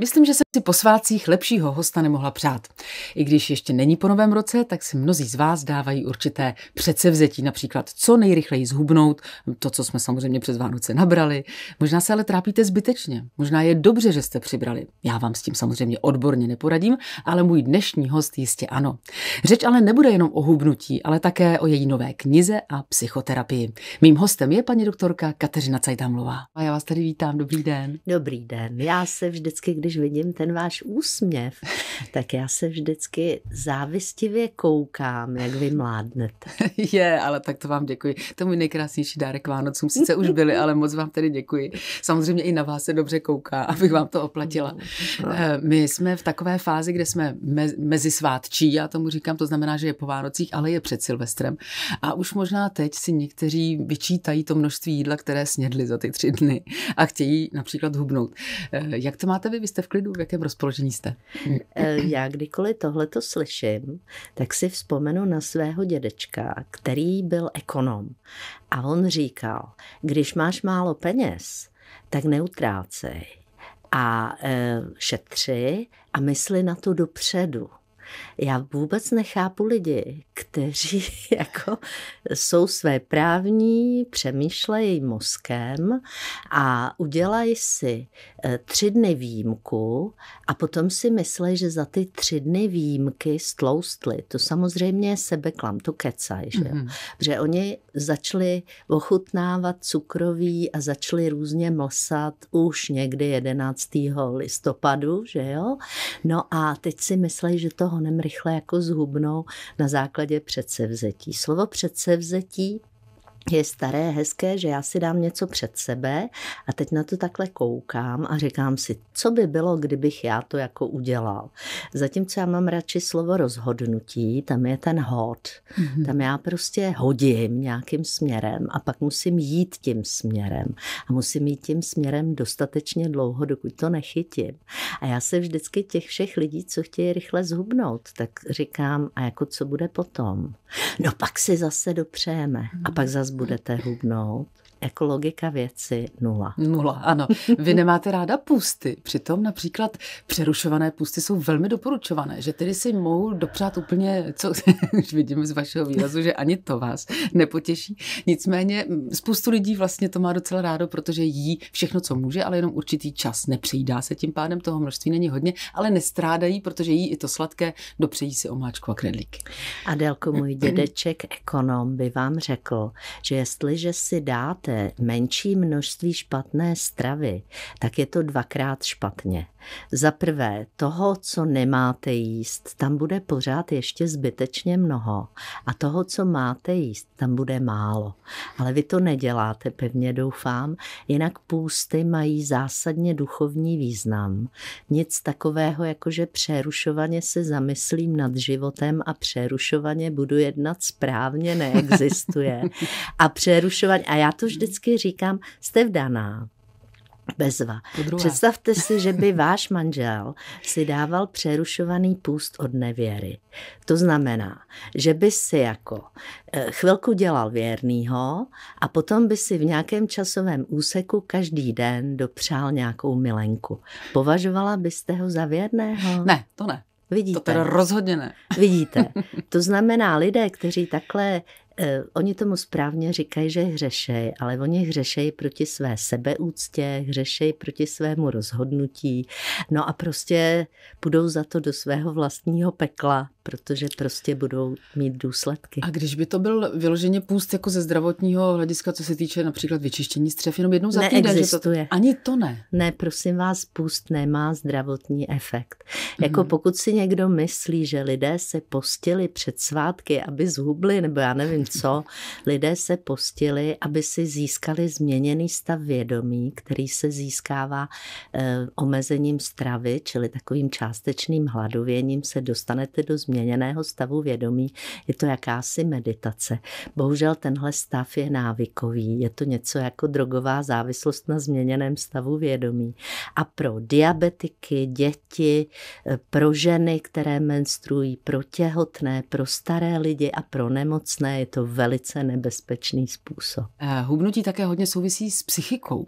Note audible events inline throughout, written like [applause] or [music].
Myslím, že jsem si po svácích lepšího hosta nemohla přát. I když ještě není po novém roce, tak si mnozí z vás dávají určité předsevzetí, například co nejrychleji zhubnout, to, co jsme samozřejmě přes Vánoce nabrali. Možná se ale trápíte zbytečně, možná je dobře, že jste přibrali. Já vám s tím samozřejmě odborně neporadím, ale můj dnešní host jistě ano. Řeč ale nebude jenom o hubnutí, ale také o její nové knize a psychoterapii. Mým hostem je paní doktorka Kateřina Cajtamlová. A já vás tady vítám, dobrý den. Dobrý den, já se vždycky, když když vidím ten váš úsměv, [laughs] tak já se vždycky závistivě koukám, jak vy mládnete. [laughs] Je, ale tak to vám děkuji. To je můj nejkrásnější dárek Vánocům. Sice už byly, ale moc vám tedy děkuji. Samozřejmě i na vás se dobře kouká, abych vám to oplatila. No, no. Eh, my jsme v takové fázi, kde jsme mezi svátčí, já tomu říkám, to znamená, že je po Vánocích, ale je před Silvestrem. A už možná teď si někteří vyčítají to množství jídla, které snědli za ty tři dny a chtějí například hubnout. Eh, jak to máte vy? Vy jste jste v klidu, v jakém rozpoložení jste? Eh, já kdykoliv tohle to slyším, tak si vzpomenu na svého dědečka, který byl ekonom. A on říkal, když máš málo peněz, tak neutrácej a eh, šetři a mysli na to dopředu. Já vůbec nechápu lidi, kteří [laughs] jako jsou své právní, přemýšlejí mozkem a udělají si eh, tři dny výjimku a potom si myslí, že za ty tři dny výjimky stloustly. To samozřejmě je sebeklam, to kecaj, že jo? Mm-hmm. Protože oni začali ochutnávat cukroví a začali různě mlsat už někdy 11. listopadu, že jo? No a teď si myslí, že to honem rychle jako zhubnou na základě předsevzetí. Slovo předsevzetí je staré, hezké, že já si dám něco před sebe a teď na to takhle koukám a říkám si, co by bylo, kdybych já to jako udělal. Zatímco já mám radši slovo rozhodnutí, tam je ten hod, mm-hmm. tam já prostě hodím nějakým směrem a pak musím jít tím směrem a musím jít tím směrem dostatečně dlouho, dokud to nechytím. A já se vždycky těch všech lidí, co chtějí rychle zhubnout, tak říkám, a jako co bude potom? No pak si zase dopřejeme a pak zase budete hubnout ekologika věci nula. Nula, ano. Vy nemáte ráda pusty. Přitom například přerušované pusty jsou velmi doporučované, že tedy si mohou dopřát úplně, co [laughs] už vidíme z vašeho výrazu, že ani to vás nepotěší. Nicméně spoustu lidí vlastně to má docela rádo, protože jí všechno, co může, ale jenom určitý čas nepřejídá se tím pádem, toho množství není hodně, ale nestrádají, protože jí i to sladké dopřejí si omáčku a knedlíky. Adelko, můj dědeček ekonom by vám řekl, že jestliže si dáte jíte menší množství špatné stravy, tak je to dvakrát špatně. Za prvé, toho, co nemáte jíst, tam bude pořád ještě zbytečně mnoho. A toho, co máte jíst, tam bude málo. Ale vy to neděláte, pevně doufám. Jinak půsty mají zásadně duchovní význam. Nic takového, jako že přerušovaně se zamyslím nad životem a přerušovaně budu jednat správně, neexistuje. [laughs] A přerušovaně, a já to vždycky říkám, jste vdaná. Bezva. Představte si, že by váš manžel si dával přerušovaný půst od nevěry. To znamená, že by si jako eh, chvilku dělal věrnýho a potom by si v nějakém časovém úseku každý den dopřál nějakou milenku. Považovala byste ho za věrného? Ne, to ne. Vidíte. To teda rozhodně ne. Vidíte. To znamená, lidé, kteří takhle Eh, oni tomu správně říkají, že hřešej, ale oni hřešej proti své sebeúctě, hřešej proti svému rozhodnutí. No a prostě půjdou za to do svého vlastního pekla, protože prostě budou mít důsledky. A když by to byl vyloženě půst jako ze zdravotního hlediska, co se týče například vyčištění střev, jenom jednou za týden, že to, ani to ne. Ne, prosím vás, půst nemá zdravotní efekt. Jako mm-hmm. pokud si někdo myslí, že lidé se postili před svátky, aby zhubli, nebo já nevím, co lidé se postili, aby si získali změněný stav vědomí, který se získává e, omezením stravy, čili takovým částečným hladověním se dostanete do změněného stavu vědomí. Je to jakási meditace. Bohužel tenhle stav je návykový. Je to něco jako drogová závislost na změněném stavu vědomí. A pro diabetiky, děti, eh, pro ženy, které menstruují, pro těhotné, pro staré lidi a pro nemocné je to to velice nebezpečný způsob. Eh, hubnutí také hodně souvisí s psychikou.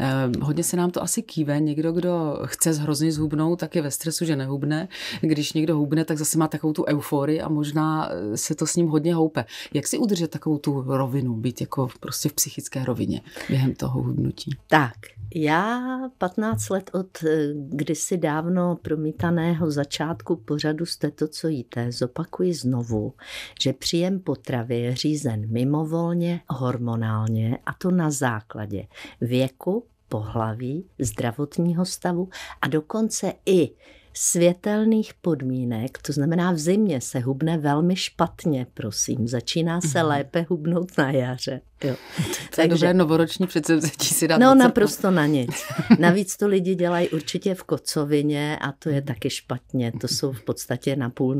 Eh, hodně se nám to asi kýve. Někdo, kdo chce hrozně zhubnout, tak je ve stresu, že nehubne. Když někdo hubne, tak zase má takovou tu euforii a možná eh, se to s ním hodně houpe. Jak si udržet takovou tu rovinu, být jako prostě v psychické rovině během toho hubnutí? Tak, já 15 let od eh, kdysi dávno promítaného začátku pořadu jste to, co jíte, zopakuji znovu, že příjem potravy je řízen mimovolně, hormonálně a to na základě věku věku, pohlaví, zdravotního stavu a dokonce i světelných podmínek, to znamená v zimě se hubne velmi špatně, prosím, začíná se mhm. lépe hubnout na jaře. Jo. [laughs] To je dobré novoroční předsevzetí si dát No naprosto na nic. [laughs] Navíc to lidi dělají určitě v kocovině a to je taky špatně. To jsou v podstatě napůl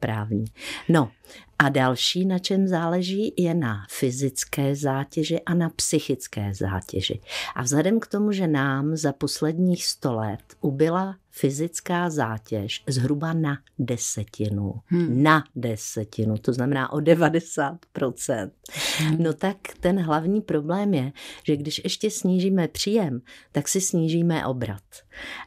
právní. No a další, na čem záleží, je na fyzické zátěži a na psychické zátěži. A vzhledem k tomu, že nám za posledních 100 let ubyla fyzická zátěž zhruba na desetinu. Hmm. Na desetinu, to znamená o 90%. Hmm. No tak ten hlavní problém je, že když ještě snížíme příjem, tak si snížíme obrat.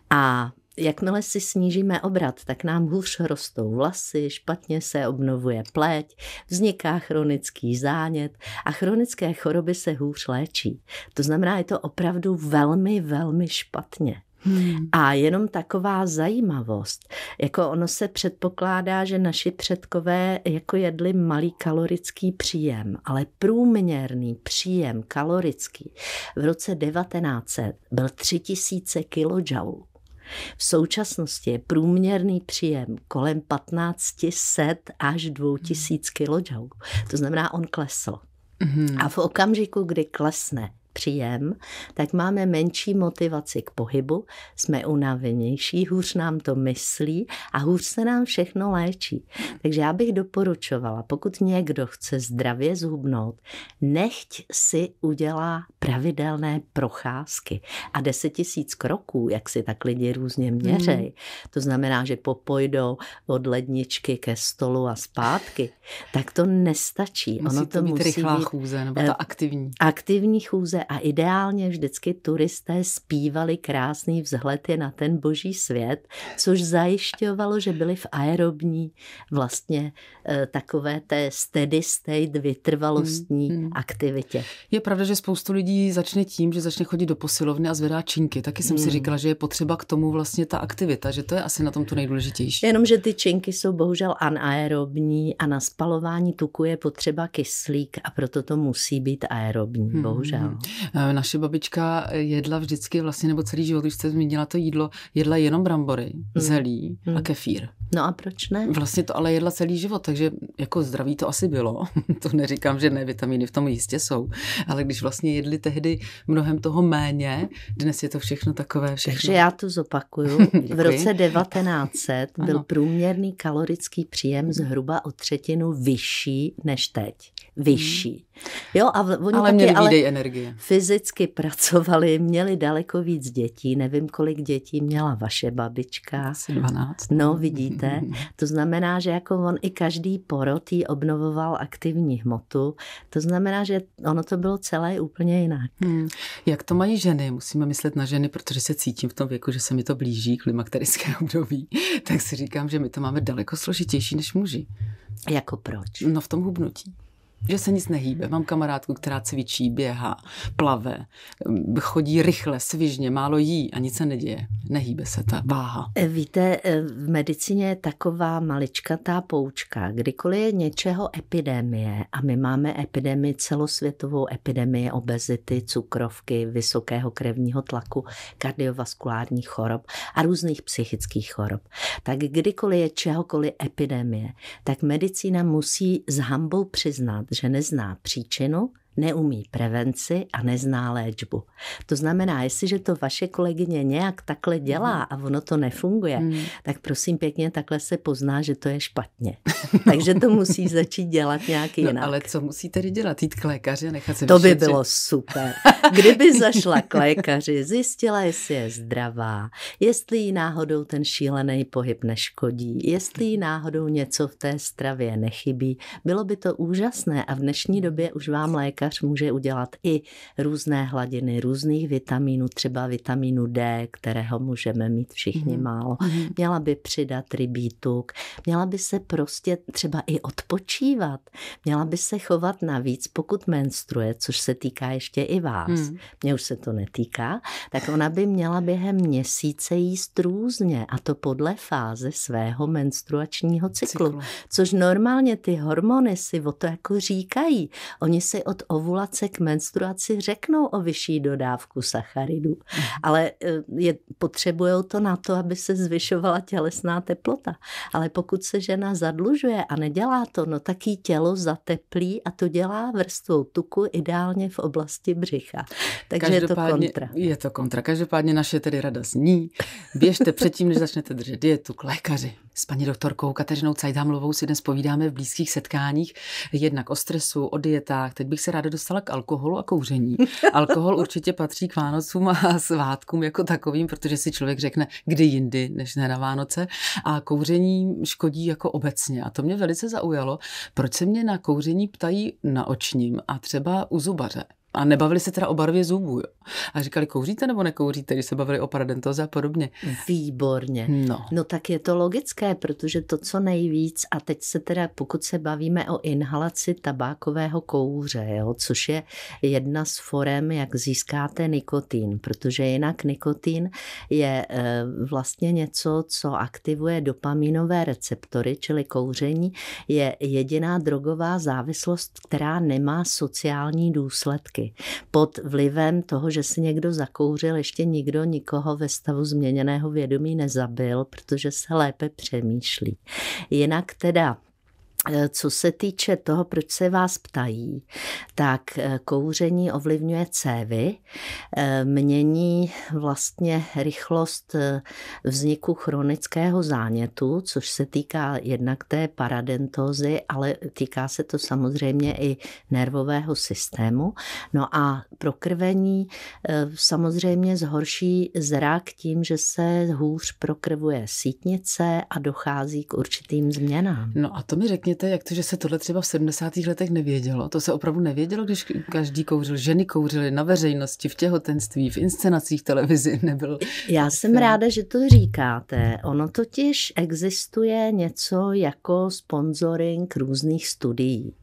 A jakmile si snížíme obrat, tak nám hůř rostou vlasy, špatně se obnovuje pleť, vzniká chronický zánět a chronické choroby se hůř léčí. To znamená, je to opravdu velmi, velmi špatně. Hmm. A jenom taková zajímavost. Jako ono se předpokládá, že naši předkové jako jedli malý kalorický příjem, ale průměrný příjem kalorický v roce 1900 byl 3000 kJ. V současnosti je průměrný příjem kolem 1500 až 2000 hmm. kJ. To znamená, on klesl. Mm-hmm. A v okamžiku, kdy klesne příjem, tak máme menší motivaci k pohybu, jsme unavenější, hůř nám to myslí a hůř se nám všechno léčí. Takže já bych doporučovala, pokud někdo chce zdravě zhubnout, nechť si udělá pravidelné procházky a 10 tisíc kroků, jak si tak lidi různě hmm. měřejí. mm. To znamená, že popojdou od ledničky ke stolu a zpátky, tak to nestačí. Musí ono to, to být musí rychlá být, chůze, nebo eh, ta aktivní. Aktivní chůze a ideálně vždycky turisté zpívali krásný vzhledy na ten boží svět, což zajišťovalo, že byli v aerobní vlastně eh, takové té steady state vytrvalostní hmm, hmm. aktivitě. Je pravda, že spoustu lidí začne tím, že začne chodit do posilovny a zvedá činky. Taky jsem hmm. si mm. říkala, že je potřeba k tomu vlastně ta aktivita, že to je asi na tom to nejdůležitější. Jenomže ty činky jsou bohužel anaerobní a na spalování tuku je potřeba kyslík a proto to musí být aerobní, hmm. bohužel. Eh, naše babička jedla vždycky vlastně, nebo celý život, když jste zmínila to jídlo, jedla jenom brambory, hmm. zelí hmm. a kefír. No a proč ne? Vlastně to ale jedla celý život, takže jako zdraví to asi bylo. [laughs] to neříkám, že ne, vitamíny v tom jistě jsou, ale když vlastně jedli tehdy mnohem toho méně, dnes je to všechno takové všechno. Takže já to zopakuju. [laughs] v roce 1900 byl ano. průměrný kalorický příjem zhruba o třetinu vyšší než teď vyšší. Mm. Jo, a oni ale taky, měli ale energie. fyzicky [laughs] pracovali, měli daleko víc dětí. Nevím, kolik dětí měla vaše babička. 12. No, no, vidíte. [laughs] To znamená, že jako on i každý porod jí obnovoval aktivní hmotu. To znamená, že ono to bylo celé úplně jinak. Hmm. Jak to mají ženy? Musíme myslet na ženy, protože se cítím v tom věku, že se mi to blíží klimakterické [laughs] období. Tak si říkám, že my to máme daleko složitější než muži. Jako proč? No v tom hubnutí. Že se nic nehýbe. Mám kamarádku, která cvičí, běhá, plave, mm, chodí rychle, svižně, málo jí a nic se neděje. Nehýbe se ta váha. E, víte, e, v medicíně je taková maličkatá poučka. Kdykoliv je něčeho epidemie a my máme epidemii, celosvětovou epidemii obezity, cukrovky, vysokého krevního tlaku, kardiovaskulárních chorob a různých psychických chorob. Tak kdykoliv je čehokoliv epidemie, tak medicína musí s hambou přiznat, že nezná příčinu neumí prevenci a nezná léčbu. To znamená, jestliže to vaše kolegyně nějak takhle dělá mhm. a ono to nefunguje, hmm. tak prosím pěkně, takhle se pozná, že to je špatně. [laughs] Takže to musí začít dělat nějak no, jinak. No, ale co musí tedy dělat? Jít k lékaři a nechat se To by bylo super. Kdyby zašla k lékaři, zjistila, jestli je zdravá, jestli jí náhodou ten šílený pohyb neškodí, jestli jí náhodou něco v té stravě nechybí. Bylo by to úžasné a v dnešní době už vám lékař [laughs] lékař může udělat i různé hladiny různých vitaminů, třeba vitaminu D, kterého můžeme mít všichni mm. málo. Mhm. Měla by přidat rybí tuk, měla by se prostě třeba i odpočívat, měla by se chovat navíc, pokud menstruje, což se týká ještě i vás. Mm. Mně už se to netýká, tak ona by měla během měsíce jíst různě a to podle fáze svého menstruačního cyklu, cyklu. což normálně ty hormony si o to jako říkají. Oni si od ovulace k menstruaci řeknou o vyšší dodávku sacharidů, ale e, je, potřebují to na to, aby se zvyšovala tělesná teplota. Ale pokud se žena zadlužuje a nedělá to, no tak jí tělo zateplí a to dělá vrstvou tuku ideálně v oblasti břicha. Takže je to kontra. Je to kontra. Každopádně naše tedy rada zní, běžte předtím, než začnete držet dietu k lékaři. S paní doktorkou Kateřinou Cajdámlovou si dnes povídáme v blízkých setkáních jednak o stresu, o dietách. Teď bych se ráda ráda dostala k alkoholu a kouření. [laughs] Alkohol určitě patří k Vánocům a svátkům jako takovým, protože si člověk řekne, kdy jindy, než ne na Vánoce. A kouření škodí jako obecně. A to mě velice zaujalo, proč se mě na kouření ptají na očním a třeba u zubaře. A nebavili se teda o barvě zubů. Jo. A říkali, kouříte nebo nekouříte, když se bavili o paradentoze a podobně. Výborně. No. no tak je to logické, protože to, co nejvíc, a teď se teda, pokud se bavíme o inhalaci tabákového kouře, jo, což je jedna z forem, jak získáte nikotin, protože jinak nikotin je e, vlastně něco, co aktivuje dopaminové receptory, čili kouření je jediná drogová závislost, která nemá sociální důsledky. Pod vlivem toho, že si někdo zakouřil, ještě nikdo nikoho ve stavu změněného vědomí nezabil, protože se lépe přemýšlí. Jinak teda Eh, co se týče toho, proč se vás ptají, tak eh, kouření ovlivňuje cévy, eh, mění vlastně rychlost vzniku chronického zánětu, což se týká jednak té paradentózy, ale týká se to samozřejmě i nervového systému. No a prokrvení samozřejmě zhorší zrak tím, že se hůř prokrvuje sítnice a dochází k určitým změnám. No a to mi řekně, řekněte, jak to, že se tohle třeba v 70. letech nevědělo? To se opravdu nevědělo, když každý kouřil, ženy kouřily na veřejnosti, v těhotenství, v inscenacích televizi [laughs] nebyl. Já jsem film. ráda, že to říkáte. Ono totiž existuje něco jako sponsoring různých studií.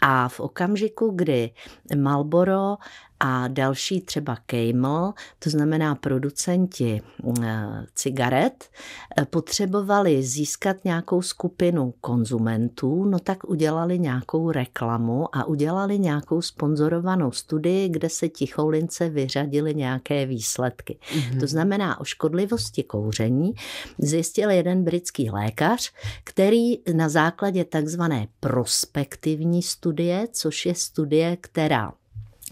A v okamžiku, kdy Marlboro a další třeba Camel, to znamená producenti eh, cigaret, eh, potřebovali získat nějakou skupinu konzumentů, no tak udělali nějakou reklamu a udělali nějakou sponzorovanou studii, kde se ticholince vyřadili nějaké výsledky. Mm-hmm. To znamená o škodlivosti kouření zjistil jeden britský lékař, který na základě takzvané prospektivní studie, což je studie, která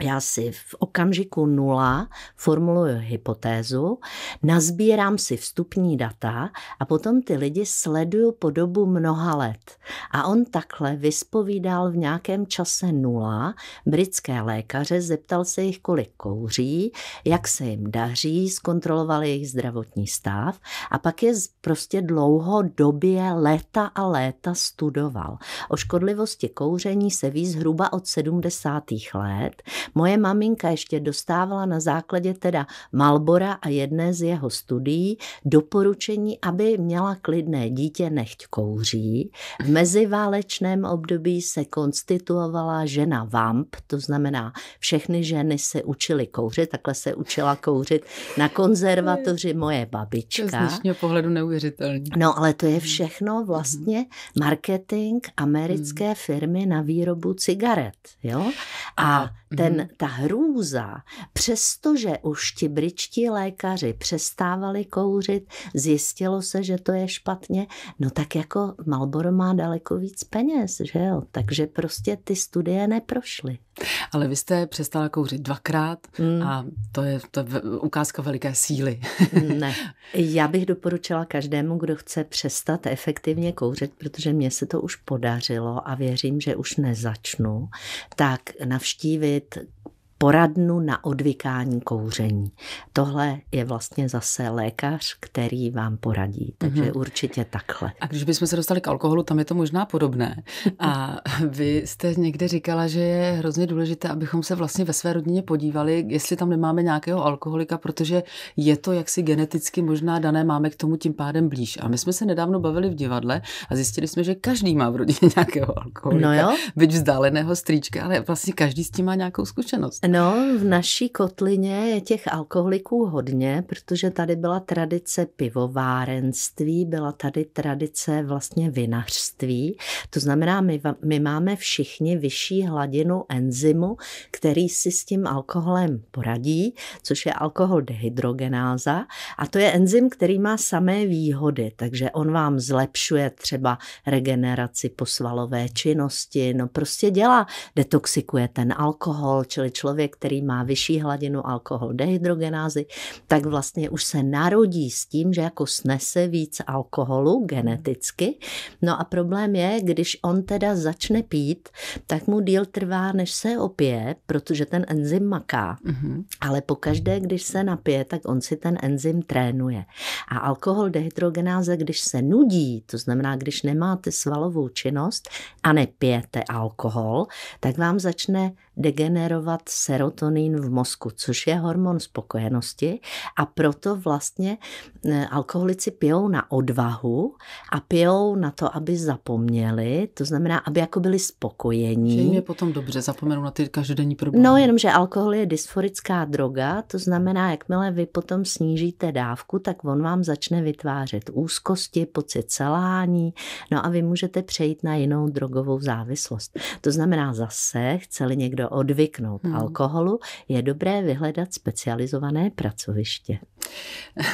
já si v okamžiku nula formuluju hypotézu, nazbírám si vstupní data a potom ty lidi sleduju po dobu mnoha let. A on takhle vyspovídal v nějakém čase nula britské lékaře, zeptal se jich, kolik kouří, jak se jim daří, zkontroloval jejich zdravotní stav a pak je prostě dlouho době léta a léta studoval. O škodlivosti kouření se ví zhruba od 70. let, Moje maminka ještě dostávala na základě teda Malbora a jedné z jeho studií doporučení, aby měla klidné dítě, nechť kouří. V meziválečném období se konstituovala žena vamp, to znamená, všechny ženy se učily kouřit, takhle se učila kouřit na konzervatoři moje babička. To je z dnešního pohledu neuvěřitelný. No, ale to je mm. všechno mm-hmm. vlastně marketing americké mm. firmy na výrobu cigaret. Jo? A mhm. ten, ta hrůza, přestože už ti bričtí lékaři přestávali kouřit, zjistilo se, že to je špatně, no tak jako Malboro má daleko víc peněz, že jo? Takže prostě ty studie neprošly. Ale vy jste přestala kouřit dvakrát mm. a to je, to je ukázka veliké síly. Mm, ne, [laughs] já bych doporučila každému, kdo chce přestat efektivně kouřit, protože mně se to už podařilo a věřím, že už nezačnu, tak navštívit poradnu na odvykání kouření. Tohle je vlastně zase lékař, který vám poradí. Takže mm-hmm. určitě takhle. A když bychom se dostali k alkoholu, tam je to možná podobné. A [laughs] vy jste někde říkala, že je hrozně důležité, abychom se vlastně ve své rodině podívali, jestli tam nemáme nějakého alkoholika, protože je to jaksi geneticky možná dané, máme k tomu tím pádem blíž. A my jsme se nedávno bavili v divadle a zjistili jsme, že každý má v rodině [laughs] nějakého alkoholika. No jo? Byť vzdáleného strýčka, ale vlastně každý s tím má nějakou zkušenost. No, v naší kotlině je těch alkoholiků hodně, protože tady byla tradice pivovárenství, byla tady tradice vlastně vinařství. To znamená, my, my máme všichni vyšší hladinu enzymu, který si s tím alkoholem poradí, což je alkohol dehydrogenáza. A to je enzym, který má samé výhody, takže on vám zlepšuje třeba regeneraci posvalové činnosti, no prostě dělá, detoxikuje ten alkohol, čili člověk člověk, který má vyšší hladinu alkohol dehydrogenázy, tak vlastně už se narodí s tím, že jako snese víc alkoholu geneticky. No a problém je, když on teda začne pít, tak mu díl trvá, než se opije, protože ten enzym maká. Mm-hmm. Ale pokaždé, když se napije, tak on si ten enzym trénuje. A alkohol dehydrogenáze, když se nudí, to znamená, když nemáte svalovou činnost a nepijete alkohol, tak vám začne degenerovat serotonin v mozku, což je hormon spokojenosti a proto vlastně e, alkoholici pijou na odvahu a pijou na to, aby zapomněli, to znamená, aby jako byli spokojení. Že jim je potom dobře, zapomenou na ty každodenní problémy. No, jenomže alkohol je dysforická droga, to znamená, jakmile vy potom snížíte dávku, tak on vám začne vytvářet úzkosti, pocit celání. no a vy můžete přejít na jinou drogovou závislost. To znamená zase, chceli někdo odvyknout hmm. alkoholu, je dobré vyhledat specializované pracoviště.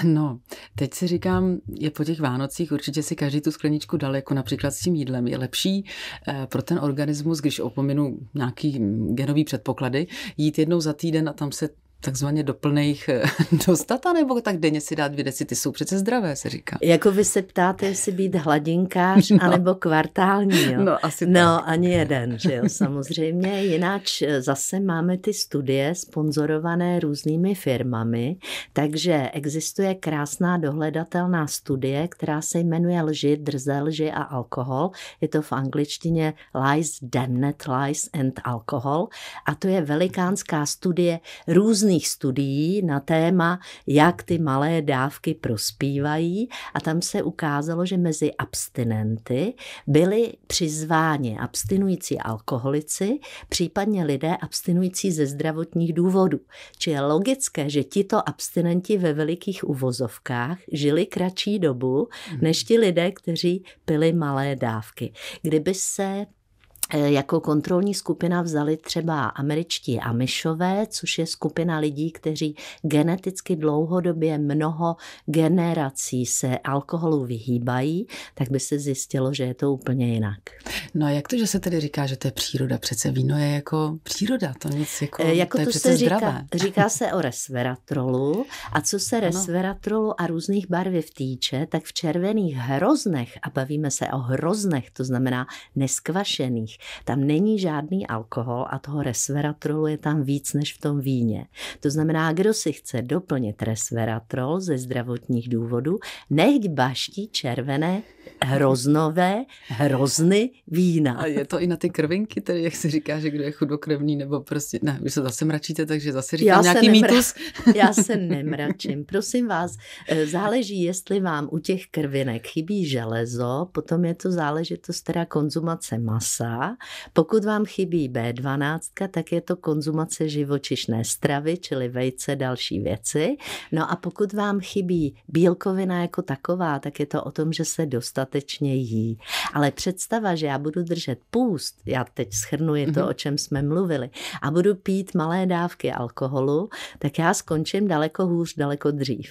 No, teď si říkám, je po těch Vánocích určitě si každý tu skleničku dal, jako například s tím jídlem. Je lepší eh, pro ten organismus, když opominu nějaký mm, genový předpoklady, jít jednou za týden a tam se takzvaně doplných eh, [laughs] dostat nebo tak denně si dát dvě ty jsou přece zdravé, se říká. Jako vy se ptáte, jestli být hladinkář [laughs] no. anebo kvartální, jo? No, asi No, tak. ani jeden, že jo, samozřejmě. Jináč eh, zase máme ty studie sponzorované různými firmami, takže existuje krásná dohledatelná studie, která se jmenuje Lži, drze lži a alkohol. Je to v angličtině Lies, it Lies and Alcohol. A to je velikánská studie různých různých studií na téma, jak ty malé dávky prospívají a tam se ukázalo, že mezi abstinenty byli přizváni abstinující alkoholici, případně lidé abstinující ze zdravotních důvodů. Či je logické, že tito abstinenti ve velikých uvozovkách žili kratší dobu, než hmm. ti lidé, kteří pili malé dávky. Kdyby se E, jako kontrolní skupina vzali třeba američtí myšové, což je skupina lidí, kteří geneticky dlouhodobě mnoho generací se alkoholu vyhýbají, tak by se zjistilo, že je to úplně jinak. No a jak to, že se tedy říká, že to je příroda? Přece víno je jako příroda, to nic jako, e, jako to je přece se zdravé. říká, [laughs] říká se o resveratrolu a co se resveratrolu a různých barvy týče, tak v červených hroznech, a bavíme se o hroznech, to znamená neskvašených, tam není žádný alkohol a toho resveratrolu je tam víc než v tom víně. To znamená, kdo si chce doplnit resveratrol ze zdravotních důvodů, nechť baští červené hroznové, hrozny vína. A je to i na ty krvinky, tedy jak se říká, že kdo je chudokrevný, nebo prostě, ne, vy se zase mračíte, takže zase říkám já nějaký nemra... mýtus. [laughs] já se nemračím, prosím vás, eh, záleží, jestli vám u těch krvinek chybí železo, potom je to záležitost teda konzumace masa, pokud vám chybí B12, tak je to konzumace živočišné stravy, čili vejce, další věci. No a pokud vám chybí bílkovina jako taková, tak je to o tom, že se dostat dostatečně jí. Ale představa, že já budu držet půst, já teď schrnuji to, mhm. o čem jsme mluvili, a budu pít malé dávky alkoholu, tak já skončím daleko hůř, daleko dřív.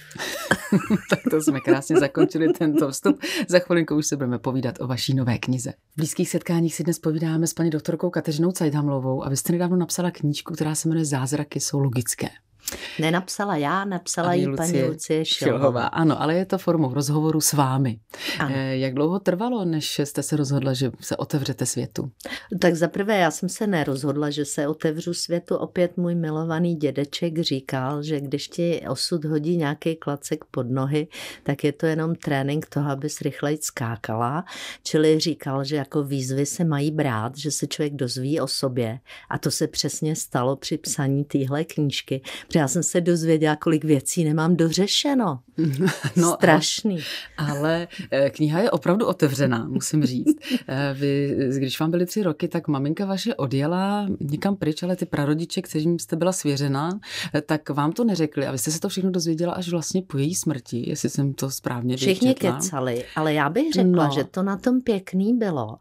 [laughs] tak to jsme krásně zakončili tento vstup. Za chvilinku už se budeme povídat o vaší nové knize. V blízkých setkáních si dnes povídáme s paní doktorkou Kateřinou Cajdhamlovou a vy jste nedávno napsala knížku, která se jmenuje Zázraky jsou logické. Nenapsala já, napsala paní jí Lucie paní Lucie Šilhová. Šilhová. Ano, ale je to formou rozhovoru s vámi. Ano. Eh, jak dlouho trvalo, než jste se rozhodla, že se otevřete světu? Tak zaprvé já jsem se nerozhodla, že se otevřu světu. Opět můj milovaný dědeček říkal, že když ti osud hodí nějaký klacek pod nohy, tak je to jenom trénink toho, abys rychleji skákala. Čili říkal, že jako výzvy se mají brát, že se člověk dozví o sobě. A to se přesně stalo při psaní téhle knížky. Protože já jsem se dozvěděla, kolik věcí nemám dořešeno. [laughs] No, Strašný. Ale, ale eh, kniha je opravdu otevřená, musím říct. Eh, vy, eh, když vám byly tři roky, tak maminka vaše odjela někam pryč, ale ty prarodiče, kterým jste byla svěřena, tak vám to neřekli. A vy jste se to všechno dozvěděla až vlastně po její smrti, jestli jsem to správně Všichni vyčetla. kecali, ale já bych řekla, no. že to na tom pěkný bylo.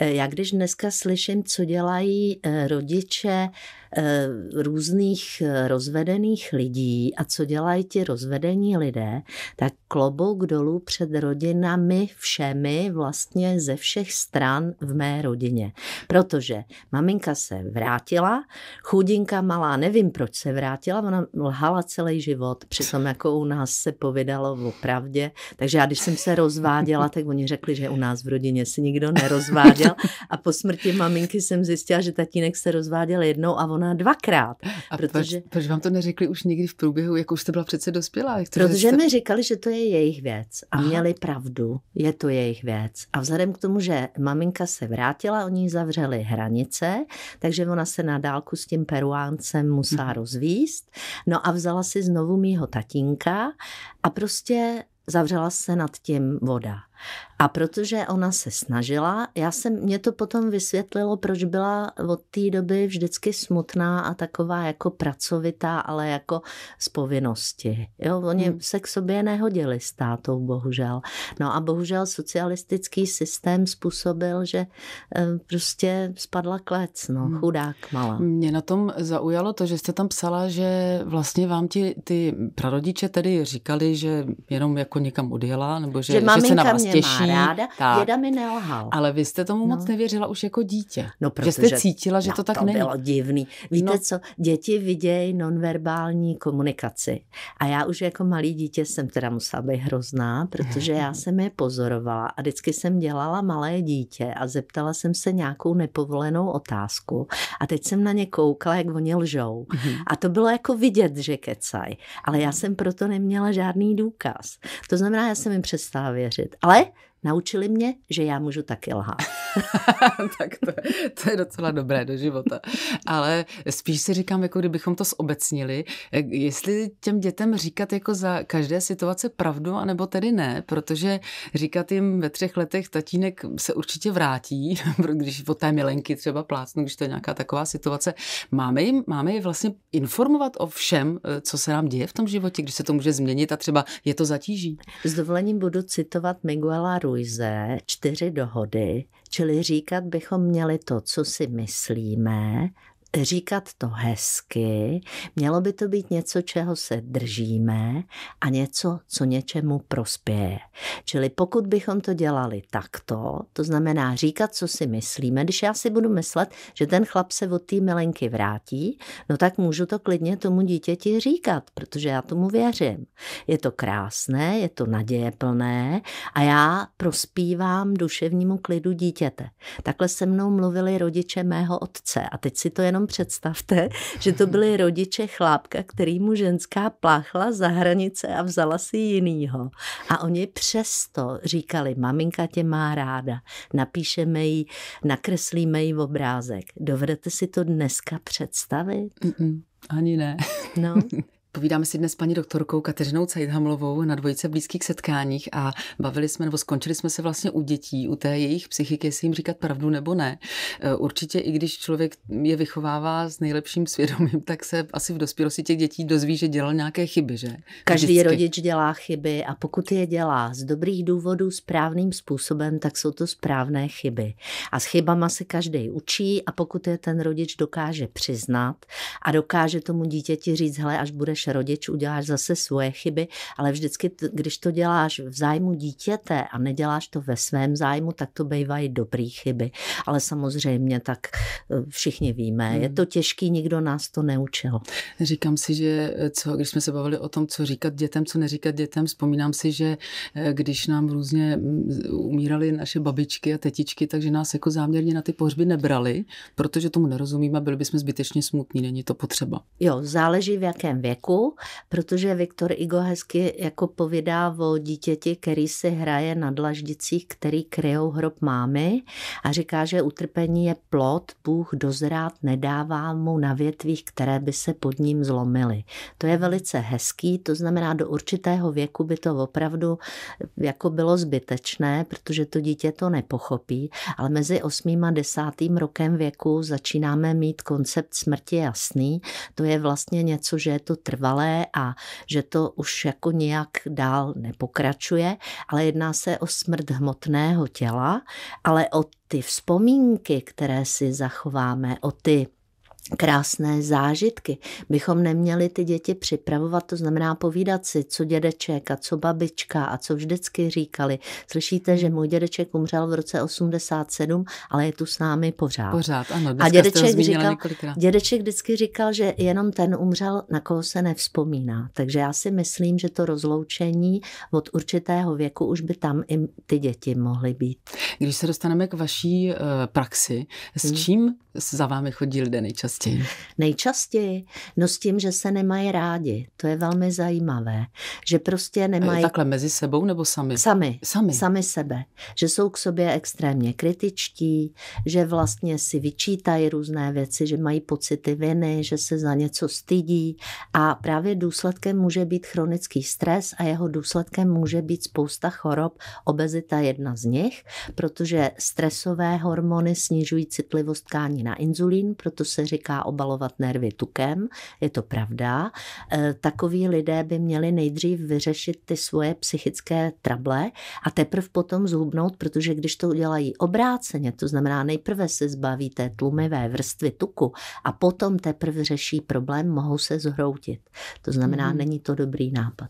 Já když dneska slyším, co dělají rodiče, Eh, různých eh, rozvedených lidí a co dělají ti rozvedení lidé, tak klobouk dolů před rodinami všemi vlastně ze všech stran v mé rodině. Protože maminka se vrátila, chudinka malá, nevím proč se vrátila, ona lhala celý život, přitom jako u nás se povídalo pravdě. takže já když jsem se rozváděla, tak oni řekli, že u nás v rodině se nikdo nerozváděl a po smrti maminky jsem zjistila, že tatínek se rozváděl jednou a ona zvolená dvakrát. A protože, proč, proč vám to neřekli už nikdy v průběhu, jak už jste byla přece dospělá? Jak to protože jste... mi říkali, že to je jejich věc a Aha. měli pravdu, je to jejich věc. A vzhledem k tomu, že maminka se vrátila, oni zavřeli hranice, takže ona se na dálku s tím peruáncem musela hmm. rozvíst. No a vzala si znovu mýho tatínka a prostě zavřela se nad tím voda. A protože ona se snažila, já jsem, mě to potom vysvětlilo, proč byla od té doby vždycky smutná a taková jako pracovitá, ale jako z povinnosti. Jo, oni hmm. se k sobě nehodili s tátou, bohužel. No a bohužel socialistický systém způsobil, že eh, prostě spadla klec, no, hmm. chudák malá. Mě na tom zaujalo to, že jste tam psala, že vlastně vám ti ty prarodiče tedy říkali, že jenom jako někam odjela, nebo že, že, že se na vás těší. Má ráda. Tak. Děda mi nelhal. Ale vy jste tomu no. moc nevěřila už jako dítě. No, protože, že jste cítila, že no, to tak to není. bylo divný. Víte no. co, děti vidějí nonverbální komunikaci. A já už jako malý dítě jsem teda musela být hrozná, protože já [laughs] jsem je pozorovala a vždycky jsem dělala malé dítě a zeptala jsem se nějakou nepovolenou otázku. A teď jsem na ně koukala, jak oni lžou. Mhm. A to bylo jako vidět, že kecaj. Ale já jsem proto neměla žádný důkaz. To znamená, já jsem jim přestala věřit. Ale Why? naučili mě, že já můžu taky lhát. [laughs] tak to, to je docela dobré do života. Ale spíš si říkám, jako kdybychom to zobecnili, eh, jestli těm dětem říkat jako za každé situace pravdu, anebo tedy ne, protože říkat jim ve třech letech tatínek se určitě vrátí, [laughs] když od té milenky třeba plácnu, když to je nějaká taková situace. Máme, jim, máme je vlastně informovat o všem, eh, co se nám děje v tom životě, když se to může změnit a třeba je to zatíží. S dovolením budu citovat Miguela Ru Luize čtyři dohody, čili říkat bychom měli to, co si myslíme, říkat to hezky, mělo by to být něco, čeho se držíme a něco, co něčemu prospěje. Čili pokud bychom to dělali takto, to znamená říkat, co si myslíme, když já si budu myslet, že ten chlap se od té milenky vrátí, no tak můžu to klidně tomu dítěti říkat, protože já tomu věřím. Je to krásné, je to nadějeplné a já prospívám duševnímu klidu dítěte. Takhle se mnou mluvili rodiče mého otce a teď si to jenom jenom představte, že to byli [laughs] rodiče chlápka, který mu ženská pláchla za hranice a vzala si jinýho. A oni přesto říkali, maminka tě má ráda, napíšeme jí, nakreslíme jí obrázek. Dovedete si to dneska představit? Mm-mm. Ani ne. No. [laughs] Povídáme si dnes s paní doktorkou Kateřinou Cajdhamlovou na dvojice blízkých setkáních a bavili jsme, nebo skončili jsme se vlastně u dětí, u té jejich psychiky, jestli jim říkat pravdu nebo ne. E, určitě i když člověk je vychovává s nejlepším svědomím, tak se asi v dospělosti těch dětí dozví, že dělal nějaké chyby, že? Každý Vždycky. rodič dělá chyby a pokud je dělá z dobrých důvodů správným způsobem, tak jsou to správné chyby. A s chybama se každý učí a pokud je ten rodič dokáže přiznat a dokáže tomu dítěti říct, hele, až budeš rodič, uděláš zase svoje chyby, ale vždycky, když to děláš v zájmu dítěte a neděláš to ve svém zájmu, tak to bývají dobrý chyby. Ale samozřejmě tak e, všichni víme, je hmm. to těžký, nikdo nás to neučil. Říkám si, že e, co, když jsme se bavili o tom, co říkat dětem, co neříkat dětem, vzpomínám si, že e, když nám různě umírali naše babičky a tetičky, takže nás jako záměrně na ty pohřby nebrali, protože tomu nerozumíme, byli bychom zbytečně smutní, není to potřeba. Jo, záleží v jakém věku, trošku, protože Viktor Igo hezky jako povídá o dítěti, který si hraje na dlaždicích, který kryjou hrob mámy a říká, že utrpení je plot, Bůh dozrát nedává mu na větvích, které by se pod ním zlomily. To je velice hezký, to znamená do určitého věku by to opravdu jako bylo zbytečné, protože to dítě to nepochopí, ale mezi 8. a 10. rokem věku začínáme mít koncept smrti jasný. To je vlastně něco, že je to trvalé trvalé a že to už jako nějak dál nepokračuje, ale jedná se o smrt hmotného těla, ale o ty vzpomínky, které si zachováme, o ty krásné zážitky bychom neměli ty děti připravovat, to znamená povídat si, co dědeček a co babička a co vždycky říkali. Slyšíte, že můj dědeček umřel v roce 87, ale je tu s námi pořád. Pořád, ano. A dědeček, říkal, několikrát. dědeček vždycky říkal, že jenom ten umřel, na koho se nevzpomíná. Takže já si myslím, že to rozloučení od určitého věku už by tam i ty děti mohly být. Když se dostaneme k vaší eh, praxi, s hmm. čím za vámi chodí lidé nejčastěji? nejčastěji? Nejčastěji. No s tím, že se nemají rádi. To je velmi zajímavé. Že prostě e, nemají... Takhle mezi sebou nebo sami? Sami. Sami. Sami sebe. Že jsou k sobě extrémně kritičtí, že vlastně si vyčítají různé věci, že mají pocity viny, že se za něco stydí a právě důsledkem může být chronický stres a jeho důsledkem může být spousta chorob, obezita je jedna z nich, protože stresové hormony snižují citlivost tkání na inzulín, proto se říká zvyká obalovat nervy tukem, je to pravda. E, takoví lidé by měli nejdřív vyřešit ty svoje psychické trable a teprve potom zhubnout, protože když to udělají obráceně, to znamená nejprve se zbaví té tlumivé vrstvy tuku a potom teprve řeší problém, mohou se zhroutit. To znamená, hmm. není to dobrý nápad.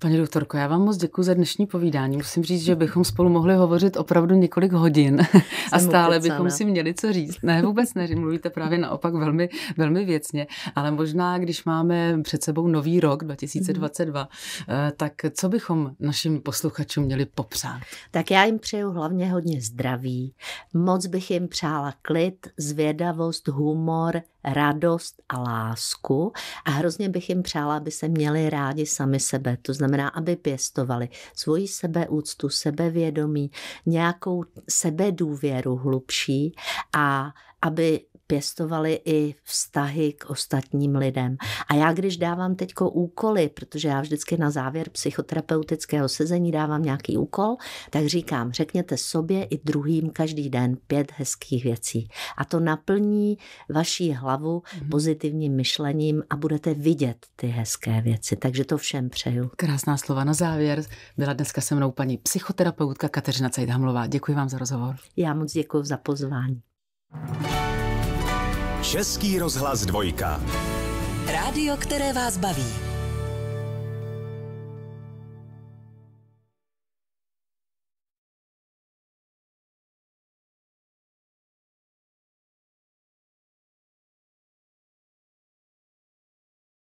Paní doktorko, já vám moc děkuji za dnešní povídání. Musím říct, že bychom spolu mohli hovořit opravdu několik hodin [laughs] a stále bychom si měli co říct. Ne, vůbec ne, mluvíte právě naopak velmi, velmi věcně, ale možná, když máme před sebou nový rok mhm. 2022, mm-hmm. tak co bychom našim posluchačům měli popřát? Tak já jim přeju hlavně hodně zdraví. Moc bych jim přála klid, zvědavost, humor, radost a lásku a hrozně bych jim přála, aby se měli rádi sami sebe, to znamená, aby pěstovali svoji sebeúctu, sebevědomí, nějakou sebedůvěru hlubší a aby pěstovali i vztahy k ostatním lidem. A já, když dávám teď úkoly, protože já vždycky na závěr psychoterapeutického sezení dávám nějaký úkol, tak říkám, řekněte sobě i druhým každý den pět hezkých věcí. A to naplní vaší hlavu mm-hmm. pozitivním myšlením a budete vidět ty hezké věci. Takže to všem přeju. Krásná slova na závěr. Byla dneska se mnou paní psychoterapeutka Kateřina Cajdhamlová. Děkuji vám za rozhovor. Já moc děkuji za pozvání. thank you Český rozhlas dvojka. Rádio, které vás baví.